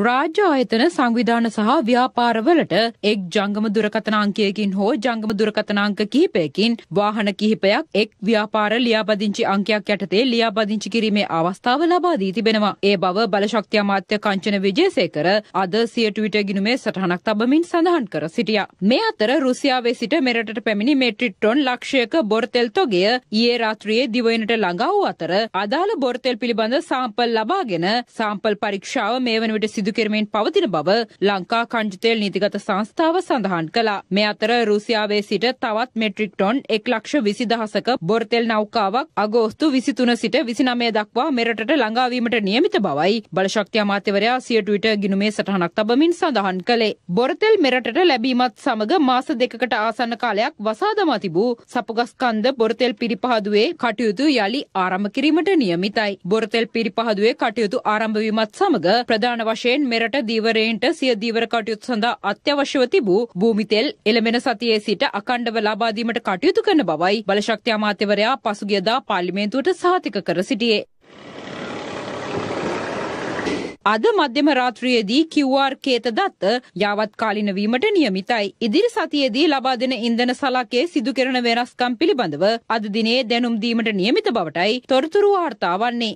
රාජ්‍ය ආයතන සංවිධාන සහ ව්‍යාපාරවලට එක් ජංගම දුරකථන අංකයකින් හෝ ජංගම දුරකථන අංක කිහිපයකින් වාහන කිහිපයක් එක් ව්‍යාපාර ලියාපදිංචි අංකයක් යටතේ ලියාපදිංචි කිරීමේ අවස්ථාව ලබා දී තිබෙනවා. ඒ බව බලශක්ති අමාත්‍ය කංචන විජේසේකර අද සිය ට්විටර් ගිණුමේ සටහනක් තබමින් සඳහන් කර සිටියා. මේ අතර රුසියාවේ සිට මෙරටට පැමිණි මෙට්‍රික් ටොන් ලක්ෂයක බොරතෙල් තොගය ඊයේ රාත්‍රියේ දිවයිනට ළඟා වූ අතර අදාළ බොරතෙල් පිළිබඳ සාම්පල් ලබාගෙන සාම්පල් පරීක්ෂාව මේ වන විට සිදුකිරමින් පවතින බව ලංකා කංජතෙල් නිතිගත සංස්ථාව සඳහන් කළා. මේ අතර රුසියාවේ සිට තවත් මෙට්‍රික් ටොන් එක් ලක්ෂ විසි දහසක බොරතෙල් නෞකාවක් අගෝස්තු විසිතුන සිට විසිනමය දක්වා මෙරටට ළඟාවීමට නියමිත බවයි බලශක්ති අමාත්‍යවරයා සියටවිට ගිනුමේ සටහනක් තබමින් සඳහන් කළේ. බොරතෙල් මෙරටට ලැබීමත් සමඟ මාස දෙකකට ආසන්න කාලයක් වසාදමා තිබූ සපුගස්කන්ද බොරතෙල් පිරිපහදුවේ කටයුතු යළි ආරම්භ කිරීමට නියමිතයි. බොරතෙල් පිරිපහදුවේ කටයුතු ආරම්භවීමත් සමඟ ප්‍රධාන වශයෙන් අනුව මෙරට දීවරේන්ට සිය දීවර කටයුතු සඳහා අත්‍යවශ්‍යව තිබූ භූමිතෙල් එළමෙන සතියේ සිට අකණ්ඩව ලබාදීමට කටයුතු කරන බවයි බලශක්ති අමාත්‍යවරයා පසුගියදා පාර්ලිමේන්තුවට සහතික කර සිටියේ. අද මධ්‍යම රාත්‍රියේදී QR කේත දත්ත යාවත්කාලින වීමට නියමිතයි. ඉදිරි සතියේදී ලබා දෙන ඉන්ධන සලකේ සිදු කෙරෙන වෙනස්කම් පිළිබඳව අද දිනේ දැනුම් දීමට නියමිත බවටයි තොරතුරු වාර්තා වන්නේ.